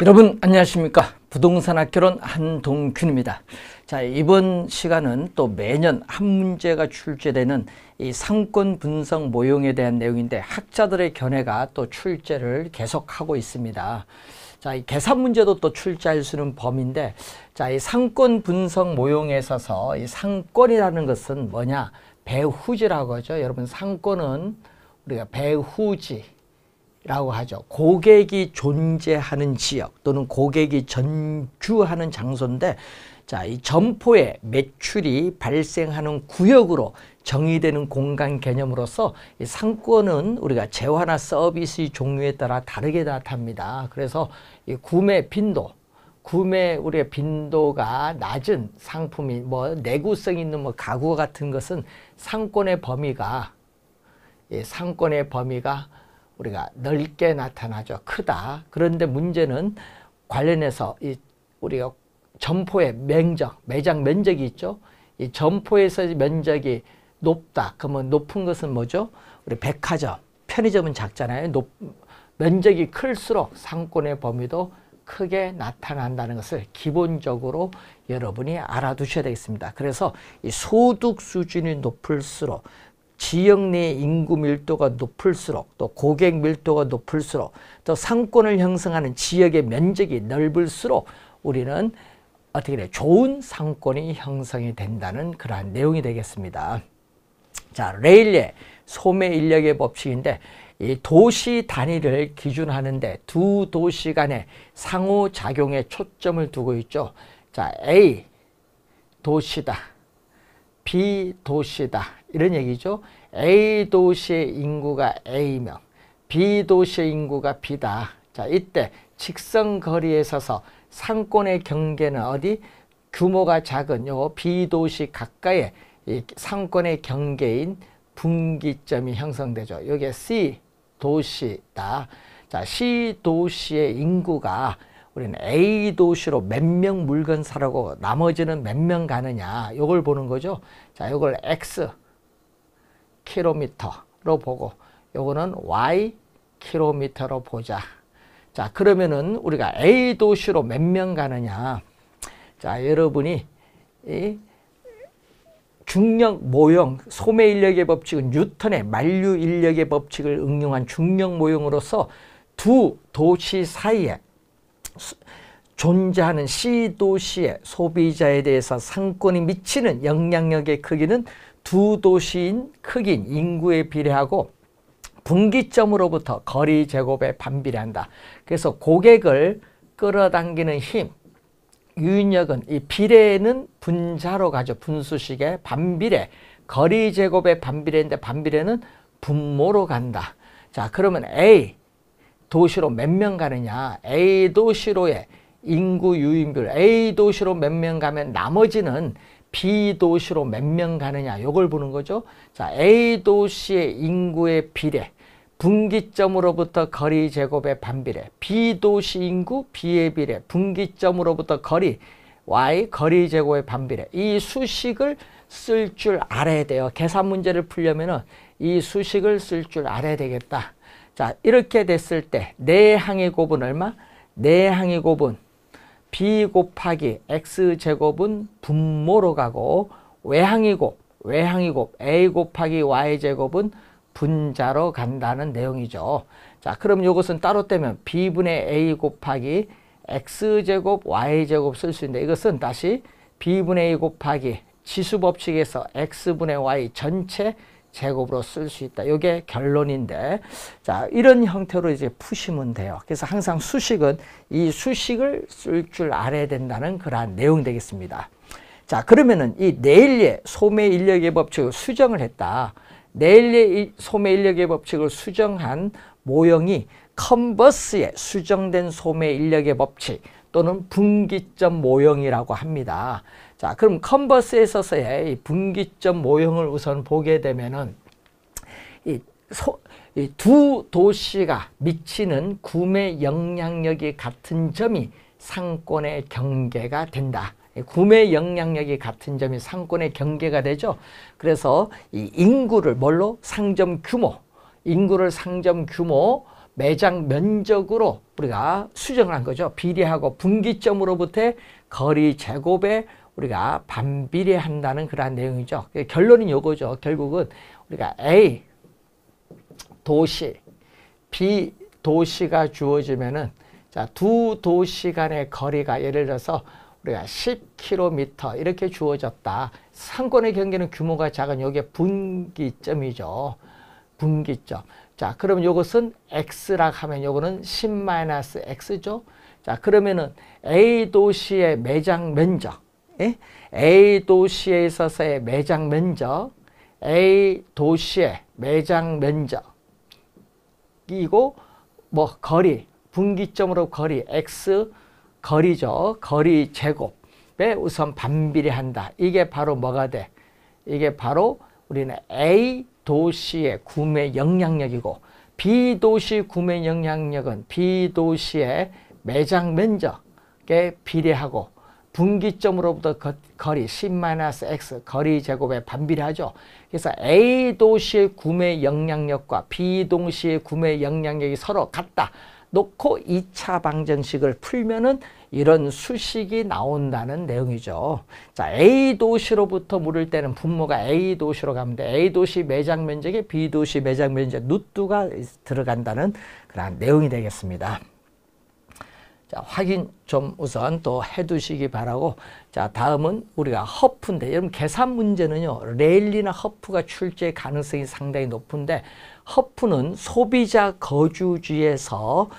여러분 안녕하십니까 부동산학개론 한동균입니다 자 이번 시간은 또 매년 한 문제가 출제되는 이 상권 분석 모형에 대한 내용인데 학자들의 견해가 또 출제를 계속하고 있습니다 자, 이 계산 문제도 또 출제할 수 있는 범인데, 자, 이 상권 분석 모형에 있어서 이 상권이라는 것은 뭐냐? 배후지라고 하죠. 여러분, 상권은 우리가 배후지, 라고 하죠. 고객이 존재하는 지역 또는 고객이 전주하는 장소인데 자, 이 점포의 매출이 발생하는 구역으로 정의되는 공간 개념으로서 이 상권은 우리가 재화나 서비스 의 종류에 따라 다르게 나타납니다. 그래서 이 구매 빈도, 구매 우리의 빈도가 낮은 상품이 뭐 내구성 있는 뭐 가구 같은 것은 상권의 범위가 예, 상권의 범위가 우리가 넓게 나타나죠. 크다. 그런데 문제는 관련해서 이 우리가 점포의 맹적 매장 면적이 있죠. 이 점포에서 면적이 높다. 그러면 높은 것은 뭐죠? 우리 백화점, 편의점은 작잖아요. 높, 면적이 클수록 상권의 범위도 크게 나타난다는 것을 기본적으로 여러분이 알아두셔야 되겠습니다. 그래서 이 소득 수준이 높을수록 지역 내 인구 밀도가 높을수록 또 고객 밀도가 높을수록 또 상권을 형성하는 지역의 면적이 넓을수록 우리는 어떻게 돼? 좋은 상권이 형성이 된다는 그러한 내용이 되겠습니다. 자, 레일의 소매 인력의 법칙인데 이 도시 단위를 기준하는데 두 도시 간의 상호작용에 초점을 두고 있죠. 자, A 도시다. B 도시다. 이런 얘기죠. A 도시의 인구가 A명, B 도시의 인구가 B다. 자, 이때 직선 거리에 서서 상권의 경계는 어디? 규모가 작은 요 B 도시 가까이 상권의 경계인 분기점이 형성되죠. 이게 C 도시다. 자, C 도시의 인구가 우리는 A 도시로 몇 명 물건 사라고 나머지는 몇 명 가느냐. 요걸 보는 거죠. 자, 요걸 X 킬로미터로 보고 요거는 y 킬로미터로 보자. 자 그러면은 우리가 A 도시로 몇 명 가느냐. 자 여러분이 이 중력 모형 소매 인력의 법칙은 뉴턴의 만류 인력의 법칙을 응용한 중력 모형으로서 두 도시 사이에 존재하는 C 도시의 소비자에 대해서 상권이 미치는 영향력의 크기는 두 도시인 크기인 인구에 비례하고 분기점으로부터 거리 제곱에 반비례한다. 그래서 고객을 끌어당기는 힘, 유인력은 이 비례는 분자로 가죠. 분수식의 반비례, 거리 제곱의 반비례인데 반비례는 분모로 간다. 자, 그러면 A 도시로 몇 명 가느냐? A 도시로의 인구 유인율 A 도시로 몇 명 가면 나머지는 B 도시로 몇 명 가느냐 이걸 보는 거죠. 자, A 도시의 인구의 비례 분기점으로부터 거리 제곱의 반비례 B 도시 인구 B의 비례 분기점으로부터 거리 Y 거리 제곱의 반비례 이 수식을 쓸 줄 알아야 돼요. 계산 문제를 풀려면 은이 수식을 쓸 줄 알아야 되겠다. 자 이렇게 됐을 때네 항의 곱은 얼마? 네 항의 곱은 b 곱하기 x제곱은 분모로 가고 외항이고외항이고 a 곱하기 y제곱은 분자로 간다는 내용이죠. 자, 그럼 이것은 따로 떼면 b분의 a 곱하기 x제곱 y제곱 쓸 수 있는데 이것은 다시 b분의 a 곱하기 지수 법칙에서 x분의 y 전체 제곱으로 쓸 수 있다. 이게 결론인데 자 이런 형태로 이제 푸시면 돼요. 그래서 항상 수식은 이 수식을 쓸 줄 알아야 된다는 그러한 내용 되겠습니다. 자 그러면은 이 내일의 소매 인력의 법칙을 수정을 했다. 내일의 소매 인력의 법칙을 수정한 모형이 컨버스에 수정된 소매 인력의 법칙 또는 분기점 모형이라고 합니다. 자, 그럼 컨버스에 있어서의 분기점 모형을 우선 보게 되면은 이 소, 이 두 도시가 미치는 구매 영향력이 같은 점이 상권의 경계가 된다. 구매 영향력이 같은 점이 상권의 경계가 되죠. 그래서 이 인구를 뭘로 상점 규모, 인구를 상점 규모, 매장 면적으로 우리가 수정을 한 거죠. 비례하고 분기점으로부터 거리 제곱의 우리가 반비례한다는 그러한 내용이죠. 결론은 요거죠. 결국은 우리가 A 도시, B 도시가 주어지면은 자, 두 도시 간의 거리가 예를 들어서 우리가 10km 이렇게 주어졌다. 상권의 경기는 규모가 작은 요게 분기점이죠. 분기점. 자, 그럼 요것은 x라 하면 요거는 10-x죠. 자, 그러면은 A 도시의 매장 면적 예? A 도시에 있어서의 매장 면적, A 도시의 매장 면적이고 뭐 거리, 분기점으로 거리 X 거리죠. 거리 제곱에 우선 반비례한다. 이게 바로 뭐가 돼? 이게 바로 우리는 A 도시의 구매 영향력이고 B 도시 구매 영향력은 B 도시의 매장 면적에 비례하고 분기점으로부터 거리 10-x 거리 제곱에 반비례하죠. 그래서 A 도시의 구매 영향력과 B 동시의 구매 영향력이 서로 같다. 놓고 2차 방정식을 풀면은 이런 수식이 나온다는 내용이죠. 자, A 도시로부터 물을 때는 분모가 A 도시로 가면 돼. A 도시 매장 면적에 B 도시 매장 면적 누뚜가 들어간다는 그런 내용이 되겠습니다. 자, 확인 좀 우선 또 해두시기 바라고 자 다음은 우리가 허프인데 여러분 계산 문제는요 레일리나 허프가 출제 가능성이 상당히 높은데 허프는 소비자 거주지에서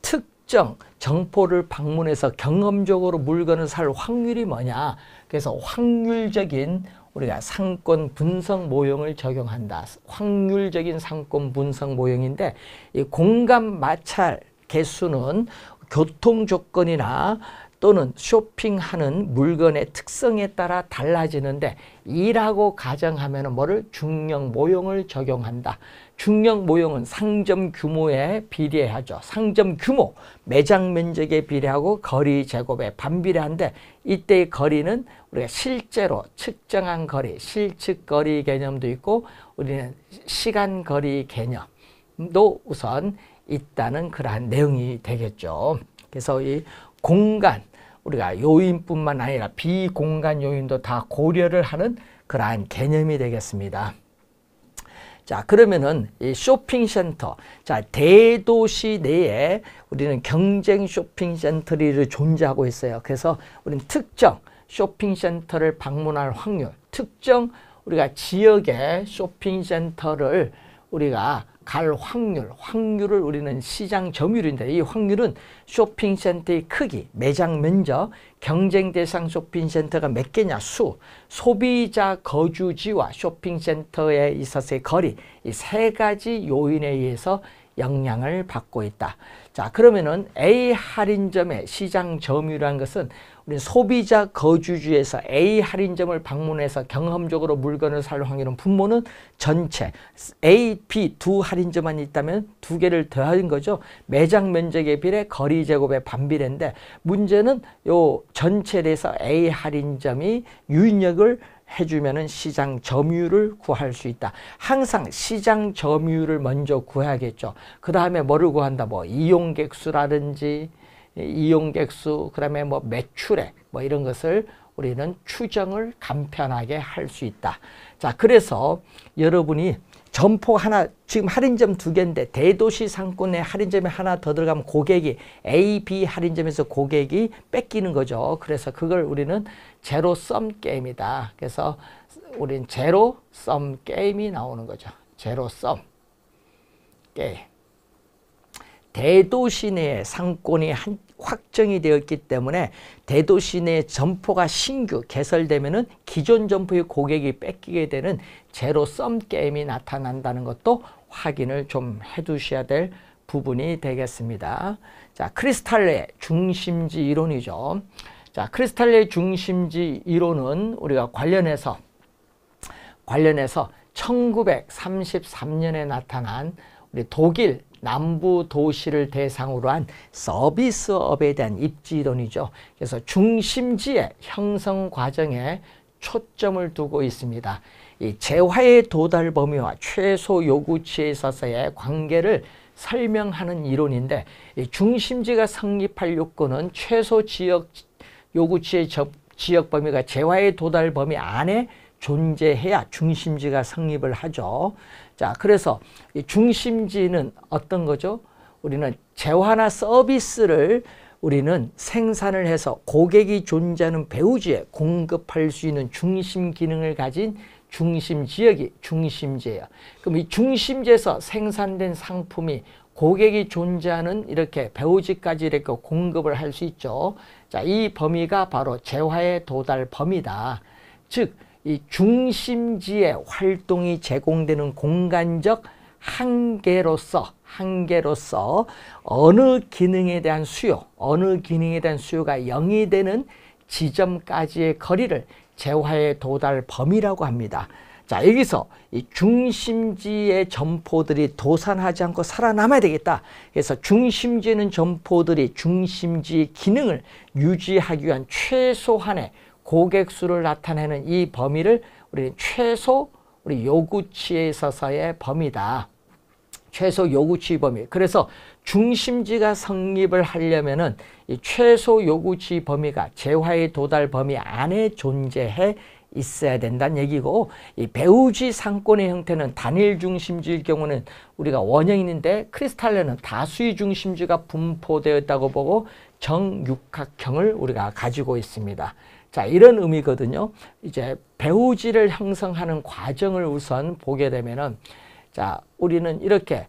특정 정포를 방문해서 경험적으로 물건을 살 확률이 뭐냐 그래서 확률적인 우리가 상권 분석 모형을 적용한다 확률적인 상권 분석 모형인데 이 공간 마찰 개수는 교통 조건이나 또는 쇼핑하는 물건의 특성에 따라 달라지는데 이라고 가정하면 뭐를 중령 모형을 적용한다. 중령 모형은 상점 규모에 비례하죠. 상점 규모, 매장 면적에 비례하고 거리 제곱에 반비례한데 이때의 거리는 우리가 실제로 측정한 거리, 실측 거리 개념도 있고 우리는 시간 거리 개념도 우선 있다는 그러한 내용이 되겠죠. 그래서 이 공간 우리가 요인뿐만 아니라 비공간 요인도 다 고려를 하는 그러한 개념이 되겠습니다. 자, 그러면은 이 쇼핑센터. 자, 대도시 내에 우리는 경쟁 쇼핑센터들이 존재하고 있어요. 그래서 우리는 특정 쇼핑센터를 방문할 확률, 특정 우리가 지역의 쇼핑센터를 우리가 갈 확률, 확률을 우리는 시장 점유율인데 이 확률은 쇼핑센터의 크기, 매장 면적, 경쟁 대상 쇼핑센터가 몇 개냐 수, 소비자 거주지와 쇼핑센터에 있어서의 거리 이 세 가지 요인에 의해서 영향을 받고 있다. 자 그러면은 A 할인점의 시장 점유율는 것은 우리 소비자 거주지에서 A 할인점을 방문해서 경험적으로 물건을 살 확률은 분모는 전체 A, B 두 할인점만 있다면 두 개를 더하는 거죠. 매장 면적에 비례 거리 제곱의 반비례인데 문제는 요 전체에 대해서 A 할인점이 유인력을 해주면은 시장 점유율을 구할 수 있다. 항상 시장 점유율을 먼저 구해야겠죠. 그 다음에 뭐를 구한다? 뭐 이용객수라든지 예, 이용객수, 그 다음에 뭐 매출액, 뭐 이런 것을 우리는 추정을 간편하게 할 수 있다. 자, 그래서 여러분이 점포 하나, 지금 할인점 두 개인데 대도시 상권에 할인점이 하나 더 들어가면 고객이 A, B 할인점에서 고객이 뺏기는 거죠. 그래서 그걸 우리는 제로 썸 게임이다. 그래서 우린 제로 썸 게임이 나오는 거죠. 제로 썸 게임. 대도시 내에 상권이 한 확정이 되었기 때문에 대도시 내 점포가 신규 개설되면 기존 점포의 고객이 뺏기게 되는 제로 썸 게임이 나타난다는 것도 확인을 좀 해두셔야 될 부분이 되겠습니다. 자, 크리스탈레 중심지 이론이죠. 자, 크리스탈레 중심지 이론은 우리가 관련해서 관련해서 1933년에 나타난 우리 독일 남부 도시를 대상으로 한 서비스업에 대한 입지론이죠. 그래서 중심지의 형성 과정에 초점을 두고 있습니다. 이 재화의 도달 범위와 최소 요구치에 있어서의 관계를 설명하는 이론인데 이 중심지가 성립할 요건은 최소 지역 요구치의 접, 지역 범위가 재화의 도달 범위 안에 존재해야 중심지가 성립을 하죠. 자, 그래서 이 중심지는 어떤 거죠? 우리는 재화나 서비스를 우리는 생산을 해서 고객이 존재하는 배우지에 공급할 수 있는 중심 기능을 가진 중심 지역이 중심지예요. 그럼 이 중심지에서 생산된 상품이 고객이 존재하는 이렇게 배우지까지 이렇게 공급을 할 수 있죠. 자, 이 범위가 바로 재화의 도달 범위다. 즉, 이 중심지의 활동이 제공되는 공간적 한계로서 한계로서 어느 기능에 대한 수요, 어느 기능에 대한 수요가 0이 되는 지점까지의 거리를 재화의 도달 범위라고 합니다. 자, 여기서 이 중심지의 점포들이 도산하지 않고 살아남아야 되겠다. 그래서 중심지는 점포들이 중심지 기능을 유지하기 위한 최소한의 고객 수를 나타내는 이 범위를 우리는 최소 우리 요구치에 있어서의 범위다. 최소 요구치 범위. 그래서 중심지가 성립을 하려면은 이 최소 요구치 범위가 재화의 도달 범위 안에 존재해 있어야 된다는 얘기고 이 배우지 상권의 형태는 단일 중심지일 경우는 우리가 원형인데 크리스탈레는 다수의 중심지가 분포되어 있다고 보고 정육각형을 우리가 가지고 있습니다. 자, 이런 의미거든요. 이제 배우지를 형성하는 과정을 우선 보게 되면은 자, 우리는 이렇게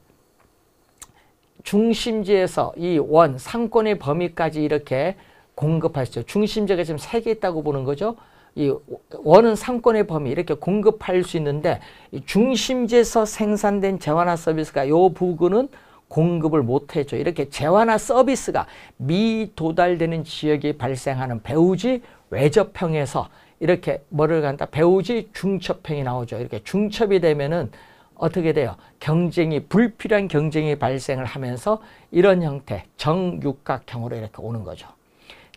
중심지에서 이 원, 상권의 범위까지 이렇게 공급할 수 있죠. 중심지가 지금 세 개 있다고 보는 거죠. 이 원은 상권의 범위 이렇게 공급할 수 있는데 중심지에서 생산된 재화나 서비스가 요부분은 공급을 못해줘 이렇게 재화나 서비스가 미도달되는 지역에 발생하는 배우지 외접형에서 이렇게 뭐를 간다 배우지 중첩형이 나오죠. 이렇게 중첩이 되면은 어떻게 돼요? 경쟁이 불필요한 경쟁이 발생을 하면서 이런 형태 정육각형으로 이렇게 오는 거죠.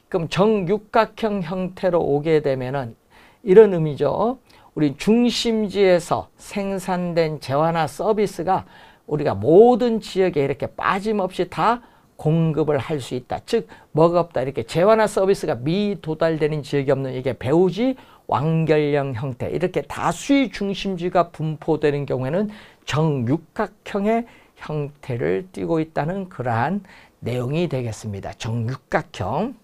그럼 정육각형 형태로 오게 되면은 이런 의미죠. 우리 중심지에서 생산된 재화나 서비스가 우리가 모든 지역에 이렇게 빠짐없이 다 공급을 할 수 있다. 즉 뭐가 없다 이렇게 재화나 서비스가 미도달되는 지역이 없는 이게 배우지 완결형 형태 이렇게 다수의 중심지가 분포되는 경우에는 정육각형의 형태를 띠고 있다는 그러한 내용이 되겠습니다. 정육각형.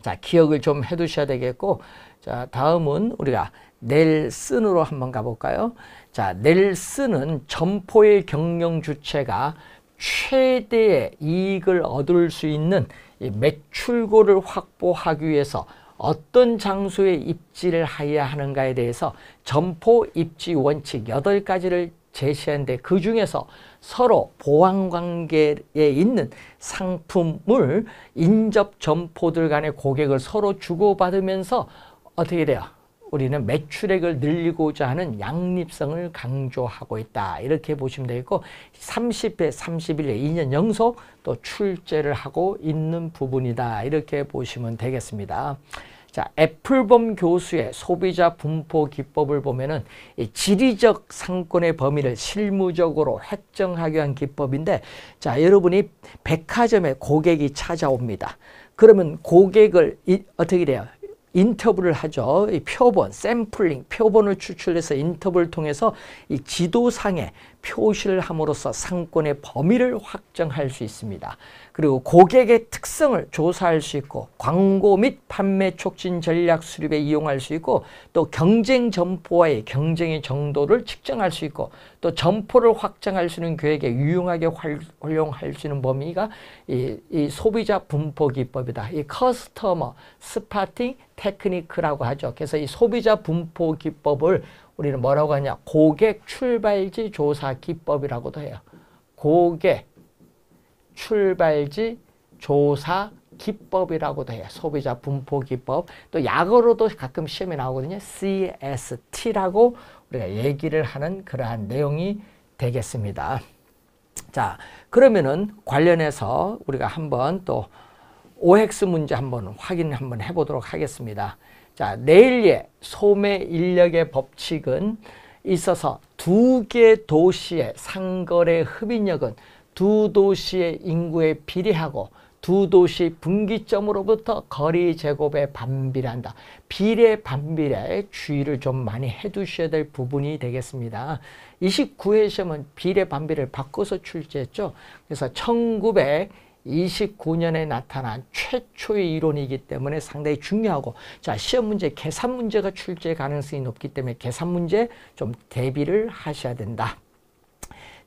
자, 기억을 좀 해 두셔야 되겠고, 자, 다음은 우리가 넬슨으로 한번 가볼까요? 자, 넬슨은 점포의 경영 주체가 최대의 이익을 얻을 수 있는 이 매출고를 확보하기 위해서 어떤 장소에 입지를 해야 하는가에 대해서 점포 입지 원칙 8가지를 제시하는데 그 중에서 서로 보완 관계에 있는 상품을 인접 점포들 간의 고객을 서로 주고받으면서 어떻게 돼요? 우리는 매출액을 늘리고자 하는 양립성을 강조하고 있다. 이렇게 보시면 되겠고 30회 31회 2년 연속 또 출제를 하고 있는 부분이다. 이렇게 보시면 되겠습니다. 자, 애플범 교수의 소비자 분포 기법을 보면은 이 지리적 상권의 범위를 실무적으로 획정하기 위한 기법인데 자, 여러분이 백화점에 고객이 찾아옵니다. 그러면 고객을 이, 어떻게 돼요? 인터뷰를 하죠. 이 표본, 샘플링, 표본을 추출해서 인터뷰를 통해서 이 지도상에 표시를 함으로써 상권의 범위를 확정할 수 있습니다. 그리고 고객의 특성을 조사할 수 있고 광고 및 판매 촉진 전략 수립에 이용할 수 있고 또 경쟁 점포와의 경쟁의 정도를 측정할 수 있고 또 점포를 확장할 수 있는 계획에 유용하게 활용할 수 있는 범위가 이, 이 소비자 분포 기법이다. 이 커스터머 스파팅 테크니크라고 하죠. 그래서 이 소비자 분포 기법을 우리는 뭐라고 하냐 고객 출발지 조사 기법이라고도 해요. 고객 출발지 조사 기법이라고도 해요. 소비자 분포 기법. 또 약어로도 가끔 시험에 나오거든요. CST라고 우리가 얘기를 하는 그러한 내용이 되겠습니다. 자, 그러면은 관련해서 우리가 한번 또 OX 문제 한번 확인 한번 해보도록 하겠습니다. 자, 내일의 소매 인력의 법칙은 있어서 두 개 도시의 상거래 흡입력은 두 도시의 인구에 비례하고 두 도시 분기점으로부터 거리 제곱에 반비례한다. 비례 반비례 에 주의를 좀 많이 해두셔야 될 부분이 되겠습니다. 29회 시험은 비례 반비례를 바꿔서 출제했죠. 그래서 1929년에 나타난 최초의 이론이기 때문에 상당히 중요하고 자 시험 문제 계산 문제가 출제 가능성이 높기 때문에 계산 문제 좀 대비를 하셔야 된다.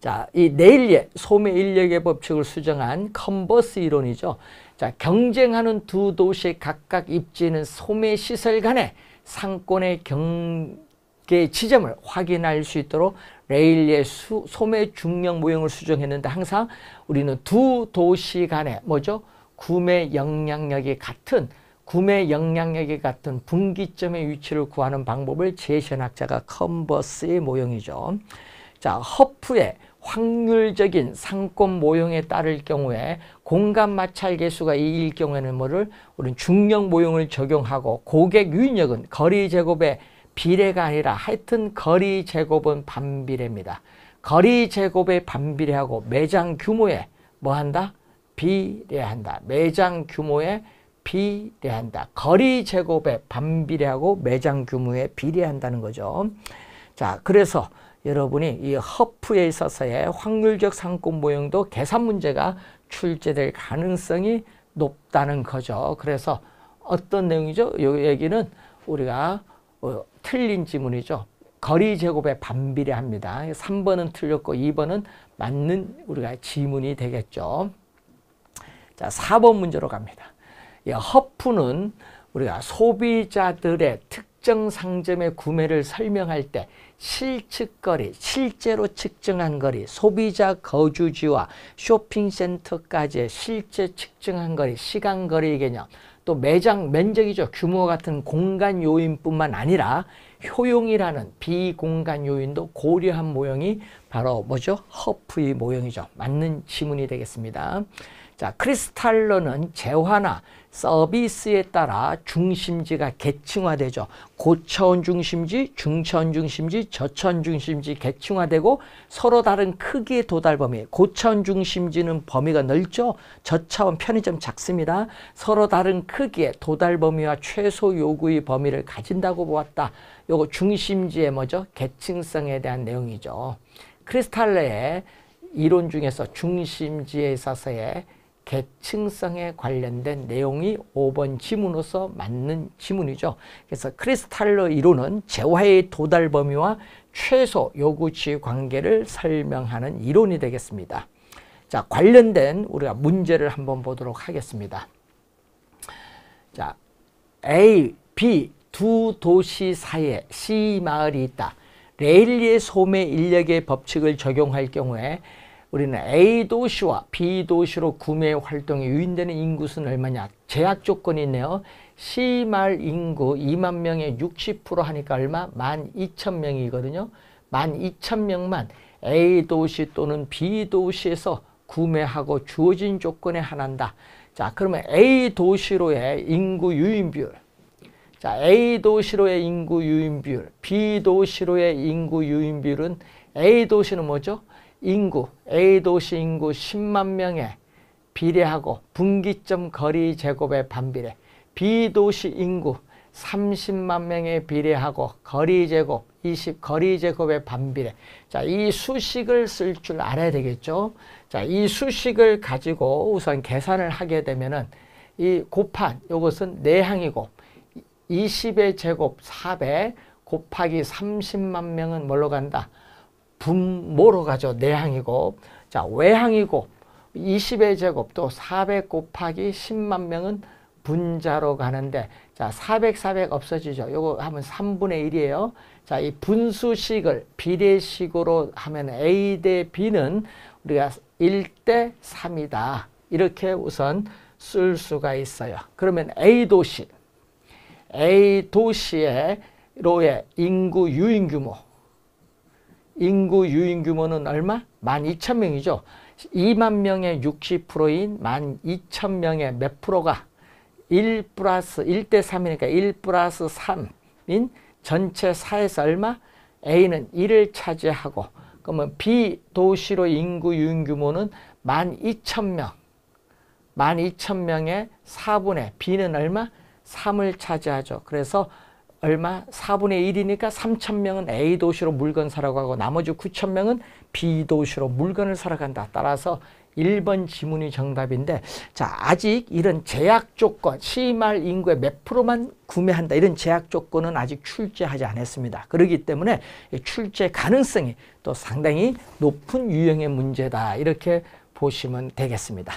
자, 이 내일예, 소매 인력의 법칙을 수정한 컨버스 이론이죠. 자, 경쟁하는 두도시 각각 입지는 소매 시설 간의 상권의 경계 지점을 확인할 수 있도록 레일리의 소매 중력 모형을 수정했는데 항상 우리는 두 도시 간의 뭐죠? 구매 영향력이 같은 구매 영향력이 같은 분기점의 위치를 구하는 방법을 제시한 학자가 컨버스의 모형이죠. 자, 허프의 확률적인 상권 모형에 따를 경우에 공간 마찰 개수가 2일 경우에는 뭐를 우리는 중력 모형을 적용하고 고객 유인력은 거리 제곱의 비례가 아니라 하여튼 거리 제곱은 반비례입니다. 거리 제곱의 반비례하고 매장 규모에 뭐 한다? 비례한다. 매장 규모에 비례한다. 거리 제곱에 반비례하고 매장 규모에 비례한다는 거죠. 자, 그래서 여러분이 이 허프에 있어서의 확률적 상권 모형도 계산 문제가 출제될 가능성이 높다는 거죠. 그래서 어떤 내용이죠? 이 얘기는 우리가 어, 틀린 지문이죠. 거리 제곱에 반비례합니다. 3번은 틀렸고 2번은 맞는 우리가 지문이 되겠죠. 자, 4번 문제로 갑니다. 이 허프는 우리가 소비자들의 특징 특정 상점의 구매를 설명할 때 실측거리, 실제로 측정한 거리, 소비자 거주지와 쇼핑센터까지의 실제 측정한 거리, 시간거리 개념, 또 매장 면적이죠. 규모 같은 공간 요인뿐만 아니라 효용이라는 비공간 요인도 고려한 모형이 바로 뭐죠? 허프의 모형이죠. 맞는 지문이 되겠습니다. 자, 크리스탈러는 재화나 서비스에 따라 중심지가 계층화되죠. 고차원 중심지, 중차원 중심지, 저차원 중심지 계층화되고 서로 다른 크기의 도달 범위. 고차원 중심지는 범위가 넓죠. 저차원 편의점 작습니다. 서로 다른 크기의 도달 범위와 최소 요구의 범위를 가진다고 보았다. 요거 중심지의 뭐죠? 계층성에 대한 내용이죠. 크리스탈레의 이론 중에서 중심지에 있어서의 계층성에 관련된 내용이 5번 지문으로서 맞는 지문이죠. 그래서 크리스탈러 이론은 재화의 도달 범위와 최소 요구치 관계를 설명하는 이론이 되겠습니다. 자, 관련된 우리가 문제를 한번 보도록 하겠습니다. 자, A, B 두 도시 사이에 C 마을이 있다. 레일리의 소매 인력의 법칙을 적용할 경우에 우리는 A 도시와 B 도시로 구매 활동에 유인되는 인구수는 얼마냐? 제약 조건이 있네요. C 말 인구 2만 명의 60% 하니까 얼마? 1 2 0명이거든요1 2 0명만 A 도시 또는 B 도시에서 구매하고 주어진 조건에 한한다. 자, 그러면 A 도시로의 인구 유인 비율. 자, A 도시로의 인구 유인 비율, B 도시로의 인구 유인 비율은 A 도시는 뭐죠? 인구, A도시 인구 10만 명에 비례하고 분기점 거리 제곱에 반비례, B도시 인구 30만 명에 비례하고 거리 제곱 20 거리 제곱에 반비례. 자, 이 수식을 쓸 줄 알아야 되겠죠. 자, 이 수식을 가지고 우선 계산을 하게 되면은 이 곱한 이것은 내항이고 20의 제곱 4 0 곱하기 30만 명은 뭘로 간다? 분모로 가죠. 내항이고 자 외항이고 20의 제곱도 400 곱하기 10만 명은 분자로 가는데 자 400, 400 없어지죠. 요거 하면 3분의 1이에요. 자이 분수식을 비례식으로 하면 a 대 b는 우리가 1 대 3이다. 이렇게 우선 쓸 수가 있어요. 그러면 A 도시, A 도시의 로의 인구 유인 규모 인구 유인 규모는 얼마? 12,000명이죠. 2만 명의 60%인 12,000명의 몇 프로가 1 플러스 1대 3이니까 1 플러스 3인 전체 사에서 얼마? A는 1을 차지하고 그러면 B 도시로 인구 유인 규모는 12,000명 12,000명의 4분의 B는 얼마? 3을 차지하죠. 그래서 얼마? 4분의 1이니까 3천명은 A도시로 물건 사러 가고 나머지 9천명은 B도시로 물건을 사러 간다. 따라서 1번 지문이 정답인데 자 아직 이런 제약 조건 시말 인구의 몇 프로만 구매한다 이런 제약 조건은 아직 출제하지 않았습니다. 그러기 때문에 출제 가능성이 또 상당히 높은 유형의 문제다 이렇게 보시면 되겠습니다.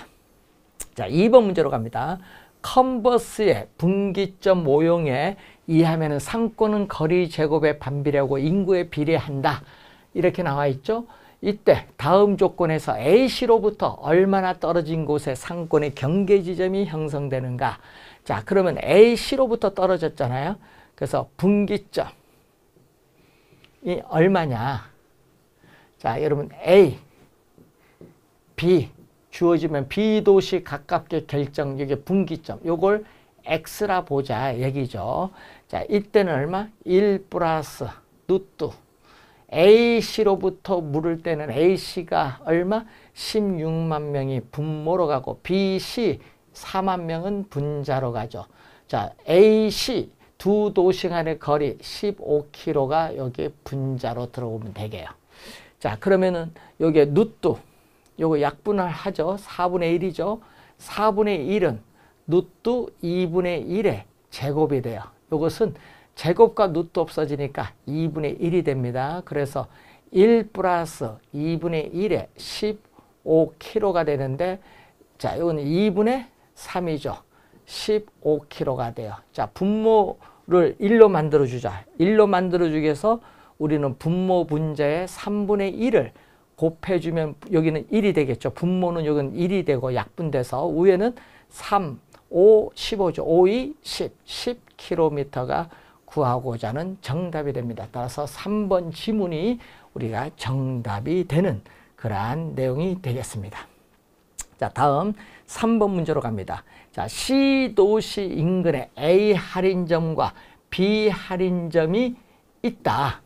자 2번 문제로 갑니다. 컨버스의 분기점 모형의 이하면 상권은 거리 제곱에 반비례하고 인구에 비례한다. 이렇게 나와 있죠. 이때 다음 조건에서 A씨로부터 얼마나 떨어진 곳에 상권의 경계 지점이 형성되는가. 자, 그러면 A씨로부터 떨어졌잖아요. 그래서 분기점이 얼마냐. 자, 여러분 A, B 주어지면 B 도시 가깝게 결정, 이게 분기점. 요걸 X라 보자 얘기죠. 자, 이때는 얼마? 1 플러스 루트 A씨로부터 물을 때는 A씨가 얼마? 16만 명이 분모로 가고 BC 4만 명은 분자로 가죠. 자, AC 두 도시 간의 거리 15km가 여기 분자로 들어오면 되게요. 자, 그러면은 여기에 루 요거 약분을 하죠. 4분의 1이죠. 4분의 1은 루트 2분의 1의 제곱이 돼요. 이것은 제곱과 루트 없어지니까 2분의 1이 됩니다. 그래서 1 플러스 2분의 1에 15kg가 되는데 자, 이건 2분의 3이죠. 15kg가 돼요. 자, 분모를 1로 만들어주자. 1로 만들어주기 위해서 우리는 분모 분자의 3분의 1을 곱해주면 여기는 1이 되겠죠. 분모는 여기는 1이 되고 약분돼서 위에는 3, 5, 15죠. 5, 2, 10, 10, 킬로미터가 구하고자 하는 정답이 됩니다. 따라서 3번 지문이 우리가 정답이 되는 그러한 내용이 되겠습니다. 자, 다음 3번 문제로 갑니다. 자, C 도시 인근에 A 할인점과 B 할인점이 있다.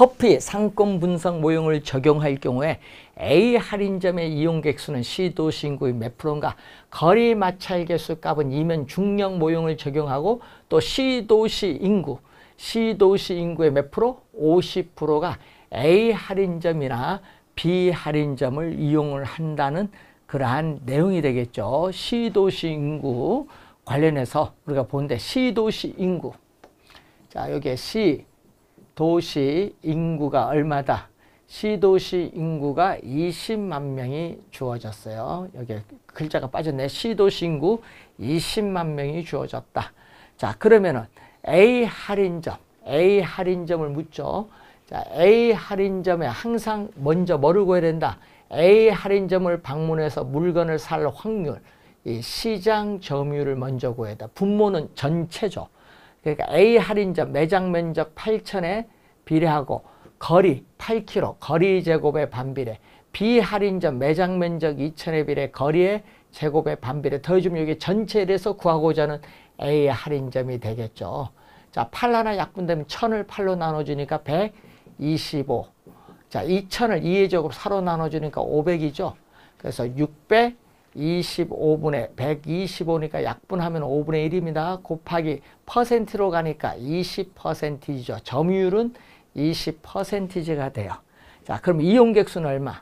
허피 상권 분석 모형을 적용할 경우에 A 할인점의 이용객수는 시도 신구의 몇 프로인가 거리 마찰 개수 값은 이면 중력 모형을 적용하고 또 시도시 인구 시도시 인구의 몇 프로? 50%가 A 할인점이나 B 할인점을 이용을 한다는 그러한 내용이 되겠죠. 시도시 인구 관련해서 우리가 보는데 시도시 인구 자 여기에 시도시 인구가 얼마다 시도시 인구가 20만 명이 주어졌어요. 여기 글자가 빠졌네. 시도시 인구 20만 명이 주어졌다. 자, 그러면은 A 할인점, A 할인점을 묻죠. 자, A 할인점에 항상 먼저 뭐를 구해야 된다? A 할인점을 방문해서 물건을 살 확률, 이 시장 점유율을 먼저 구해야 다 분모는 전체죠. 그러니까 A 할인점 매장 면적 8천에 비례하고 거리 8km, 거리 제곱의 반비례, 비할인점 매장 면적 2천에 비례 거리의 제곱의 반비례 더해주면 이게 전체에 대해서 구하고자 하는 A의 할인점이 되겠죠. 자, 8 하나 약분되면 천을 8로 나눠주니까 125. 자, 2천0 0을 2의 제곱 4로 나눠주니까 500이죠. 그래서 600, 25분의 125니까 약분하면 5분의 1입니다. 곱하기 퍼센트로 가니까 20%이죠. 점유율은 20%가 돼요. 자, 그럼 이용객수는 얼마?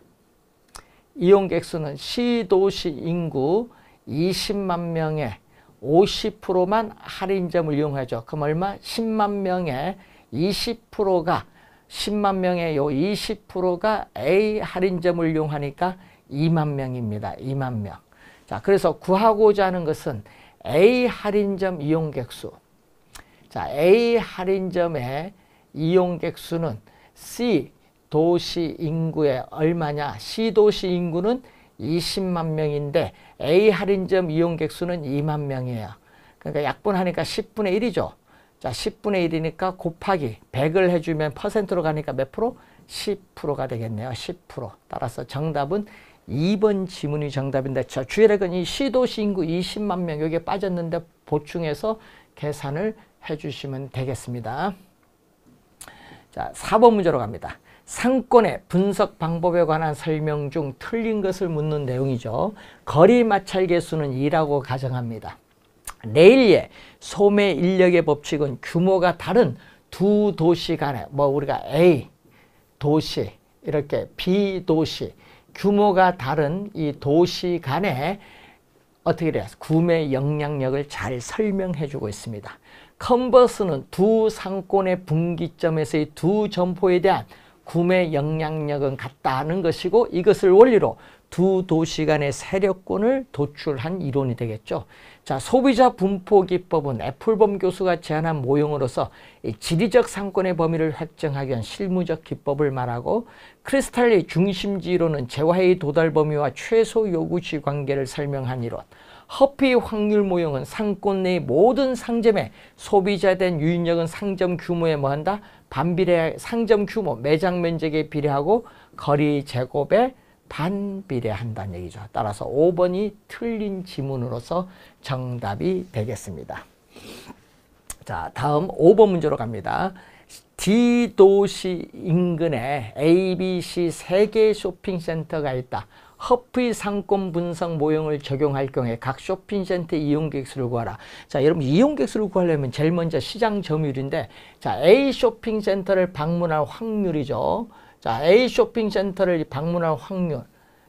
이용객수는 시도시 인구 20만 명의 50%만 할인점을 이용하죠. 그럼 얼마? 10만 명의 20%가 10만 명의 요 20%가 A 할인점을 이용하니까 2만 명입니다. 2만 명. 자, 그래서 구하고자 하는 것은 A 할인점 이용객수. 자, A 할인점의 이용객 수는 C 도시 인구의 얼마냐? C 도시 인구는 20만 명인데 A 할인점 이용객 수는 2만 명이에요. 그러니까 약분하니까 10분의 1이죠. 자, 10분의 1이니까 곱하기 100을 해주면 퍼센트로 가니까 몇 프로? 10%가 되겠네요. 10%. 따라서 정답은 2번 지문이 정답인데 저주혈액은이 시도시 인구 20만 명 여기에 빠졌는데 보충해서 계산을 해주시면 되겠습니다. 자, 4번 문제로 갑니다. 상권의 분석 방법에 관한 설명 중 틀린 것을 묻는 내용이죠. 거리 마찰 계수는 2라고 가정합니다. 레일의 소매 인력의 법칙은 규모가 다른 두 도시 간에 뭐 우리가 A 도시 이렇게 B 도시 규모가 다른 이 도시 간에 어떻게 돼요? 구매 영향력을 잘 설명해 주고 있습니다. 컨버스는 두 상권의 분기점에서의 두 점포에 대한 구매 영향력은 같다는 것이고 이것을 원리로 두 도시 간의 세력권을 도출한 이론이 되겠죠. 자, 소비자 분포 기법은 애플범 교수가 제안한 모형으로서 이 지리적 상권의 범위를 확정하기 위한 실무적 기법을 말하고 크리스탈리 중심지론은 재화의 도달 범위와 최소 요구치 관계를 설명한 이론 허피 확률 모형은 상권 내 모든 상점에 소비자된 유인력은 상점 규모에 뭐한다? 반비례 상점 규모, 매장 면적에 비례하고 거리 제곱에 반비례한다는 얘기죠. 따라서 5번이 틀린 지문으로서 정답이 되겠습니다. 자, 다음 5번 문제로 갑니다. D 도시 인근에 ABC 세개 쇼핑센터가 있다. 허프의 상권 분석 모형을 적용할 경우에 각 쇼핑센터 이용객수를 구하라. 자, 여러분 이용객수를 구하려면 제일 먼저 시장 점유율인데 자, A 쇼핑센터를 방문할 확률이죠. 자, A 쇼핑센터를 방문할 확률.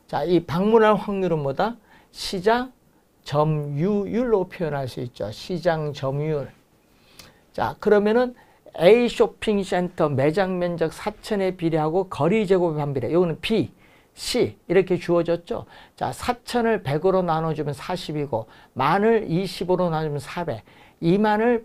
자, 이 방문할 확률은 뭐다? 시장 점유율로 표현할 수 있죠. 시장 점유율. 자, 그러면은 A 쇼핑센터 매장 면적 4천에 비례하고 거리 제곱에 반비례. 요거는 B. 시 이렇게 주어졌죠. 자, 4천을 100으로 나눠주면 40이고 만을 20으로 나눠주면 400, 2만을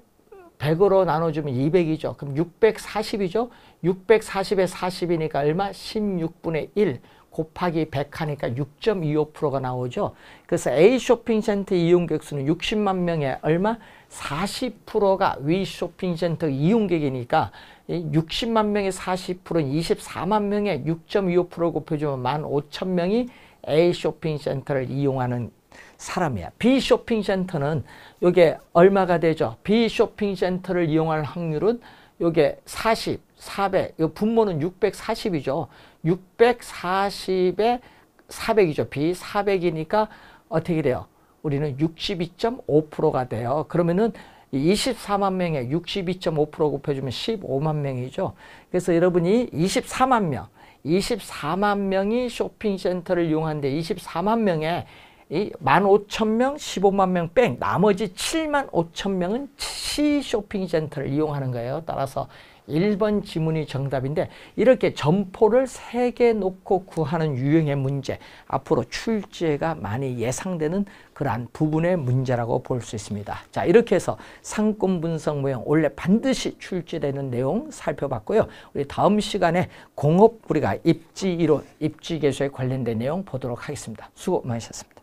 100으로 나눠주면 200이죠. 그럼 640이죠. 640에 40이니까 얼마? 16분의 1 곱하기 100 하니까 6.25%가 나오죠. 그래서 A 쇼핑센터 이용객 수는 60만 명에 얼마? 40%가 위 쇼핑센터 이용객이니까 60만 명이4 0 24만 명의 6.25% 곱해주면 1만 5천 명이 A 쇼핑센터를 이용하는 사람이야. B 쇼핑센터는 요게 얼마가 되죠? B 쇼핑센터를 이용할 확률은 요게 40, 400, 요 분모는 640이죠. 640에 400이죠. B 400이니까 어떻게 돼요? 우리는 62.5%가 돼요. 그러면은 24만 명에 62.5% 곱해주면 15만 명이죠. 그래서 여러분이 24만 명, 24만 명이 쇼핑센터를 이용한데 24만 명에 이 15,000명, 15만 명 뺑, 나머지 7만 5천 명은 시 쇼핑센터를 이용하는 거예요. 따라서 1번 지문이 정답인데 이렇게 점포를 세 개 놓고 구하는 유형의 문제 앞으로 출제가 많이 예상되는 그러한 부분의 문제라고 볼 수 있습니다. 자 이렇게 해서 상권 분석 모형 원래 반드시 출제되는 내용 살펴봤고요. 우리 다음 시간에 공업 우리가 입지 이론 입지 개수에 관련된 내용 보도록 하겠습니다. 수고 많으셨습니다.